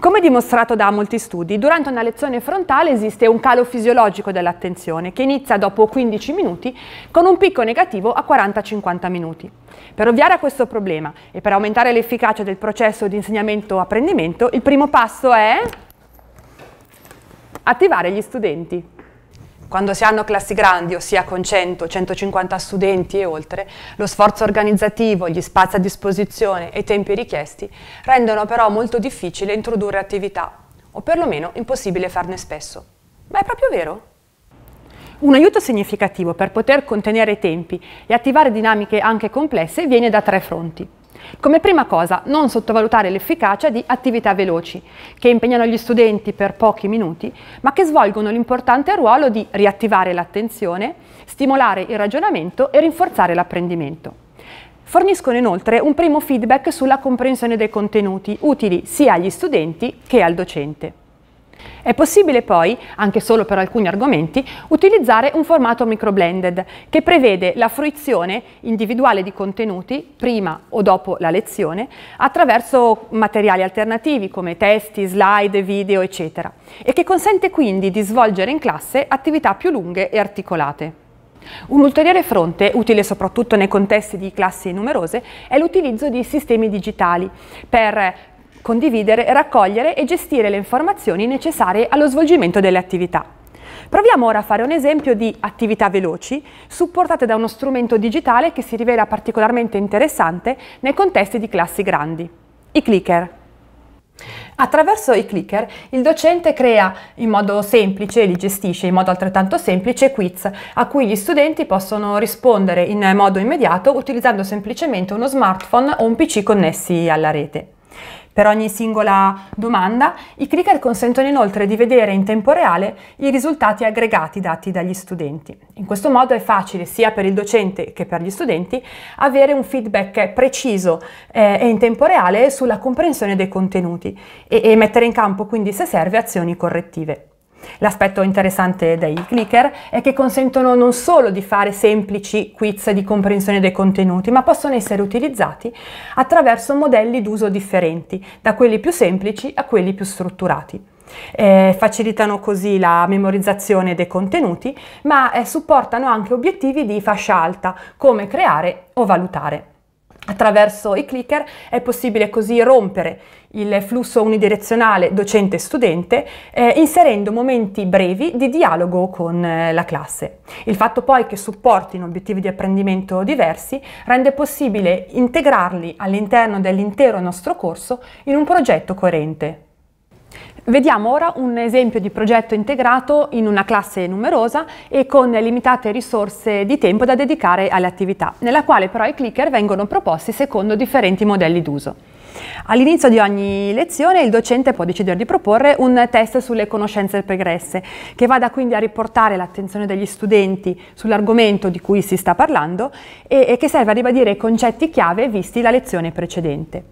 Come dimostrato da molti studi, durante una lezione frontale esiste un calo fisiologico dell'attenzione che inizia dopo 15 minuti con un picco negativo a 40-50 minuti. Per ovviare a questo problema e per aumentare l'efficacia del processo di insegnamento-apprendimento, il primo passo è attivare gli studenti. Quando si hanno classi grandi, ossia con 100, 150 studenti e oltre, lo sforzo organizzativo, gli spazi a disposizione e i tempi richiesti rendono però molto difficile introdurre attività, o perlomeno impossibile farne spesso. Ma è proprio vero? Un aiuto significativo per poter contenere i tempi e attivare dinamiche anche complesse viene da tre fronti. Come prima cosa, non sottovalutare l'efficacia di attività veloci, che impegnano gli studenti per pochi minuti, ma che svolgono l'importante ruolo di riattivare l'attenzione, stimolare il ragionamento e rinforzare l'apprendimento. Forniscono inoltre un primo feedback sulla comprensione dei contenuti, utili sia agli studenti che al docente. È possibile poi, anche solo per alcuni argomenti, utilizzare un formato microblended che prevede la fruizione individuale di contenuti prima o dopo la lezione attraverso materiali alternativi come testi, slide, video, eccetera, e che consente quindi di svolgere in classe attività più lunghe e articolate. Un ulteriore fronte, utile soprattutto nei contesti di classi numerose, è l'utilizzo di sistemi digitali per condividere, raccogliere e gestire le informazioni necessarie allo svolgimento delle attività. Proviamo ora a fare un esempio di attività veloci supportate da uno strumento digitale che si rivela particolarmente interessante nei contesti di classi grandi, i clicker. Attraverso i clicker il docente crea in modo semplice e li gestisce in modo altrettanto semplice quiz a cui gli studenti possono rispondere in modo immediato utilizzando semplicemente uno smartphone o un PC connessi alla rete per ogni singola domanda. I clicker consentono inoltre di vedere in tempo reale i risultati aggregati dati dagli studenti. In questo modo è facile sia per il docente che per gli studenti avere un feedback preciso eh, e in tempo reale sulla comprensione dei contenuti e, e mettere in campo quindi se serve azioni correttive. L'aspetto interessante dei clicker è che consentono non solo di fare semplici quiz di comprensione dei contenuti, ma possono essere utilizzati attraverso modelli d'uso differenti, da quelli più semplici a quelli più strutturati. Eh, facilitano così la memorizzazione dei contenuti, ma eh, supportano anche obiettivi di fascia alta, come creare o valutare. Attraverso i clicker è possibile così rompere il flusso unidirezionale docente-studente, eh, inserendo momenti brevi di dialogo con eh, la classe. Il fatto poi che supportino obiettivi di apprendimento diversi rende possibile integrarli all'interno dell'intero nostro corso in un progetto coerente. Vediamo ora un esempio di progetto integrato in una classe numerosa e con limitate risorse di tempo da dedicare alle attività, nella quale però i clicker vengono proposti secondo differenti modelli d'uso. All'inizio di ogni lezione il docente può decidere di proporre un test sulle conoscenze pregresse, che vada quindi a riportare l'attenzione degli studenti sull'argomento di cui si sta parlando e, e che serve a ribadire i concetti chiave visti la lezione precedente.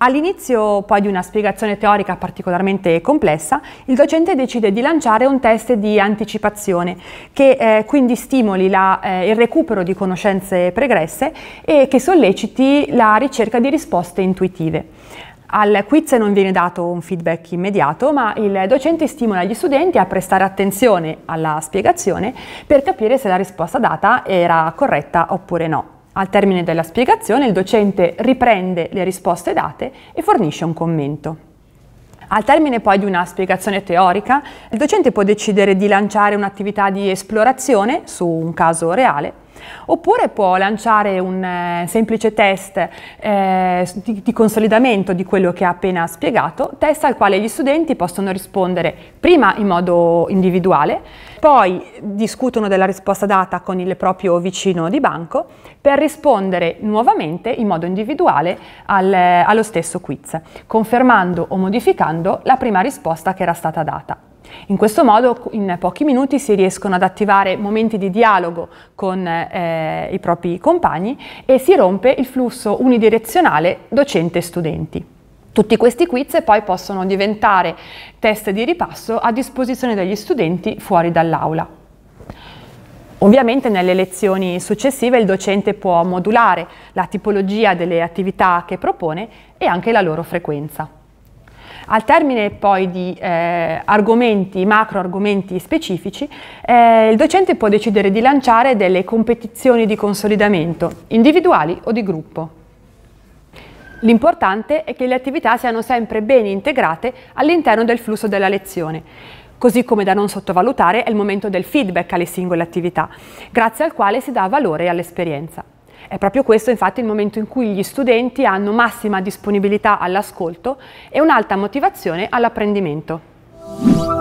All'inizio poi di una spiegazione teorica particolarmente complessa, il docente decide di lanciare un test di anticipazione che eh, quindi stimoli la, eh, il recupero di conoscenze pregresse e che solleciti la ricerca di risposte intuitive. Al quiz non viene dato un feedback immediato, ma il docente stimola gli studenti a prestare attenzione alla spiegazione per capire se la risposta data era corretta oppure no. Al termine della spiegazione il docente riprende le risposte date e fornisce un commento. Al termine poi di una spiegazione teorica, il docente può decidere di lanciare un'attività di esplorazione su un caso reale Oppure può lanciare un eh, semplice test eh, di, di consolidamento di quello che ha appena spiegato, test al quale gli studenti possono rispondere prima in modo individuale, poi discutono della risposta data con il proprio vicino di banco per rispondere nuovamente in modo individuale al, eh, allo stesso quiz, confermando o modificando la prima risposta che era stata data. In questo modo in pochi minuti si riescono ad attivare momenti di dialogo con eh, i propri compagni e si rompe il flusso unidirezionale docente-studenti. Tutti questi quiz poi possono diventare test di ripasso a disposizione degli studenti fuori dall'aula. Ovviamente nelle lezioni successive il docente può modulare la tipologia delle attività che propone e anche la loro frequenza. Al termine poi di eh, argomenti, macro argomenti specifici, eh, il docente può decidere di lanciare delle competizioni di consolidamento, individuali o di gruppo. L'importante è che le attività siano sempre ben integrate all'interno del flusso della lezione. Così come da non sottovalutare è il momento del feedback alle singole attività, grazie al quale si dà valore all'esperienza. È proprio questo infatti il momento in cui gli studenti hanno massima disponibilità all'ascolto e un'alta motivazione all'apprendimento.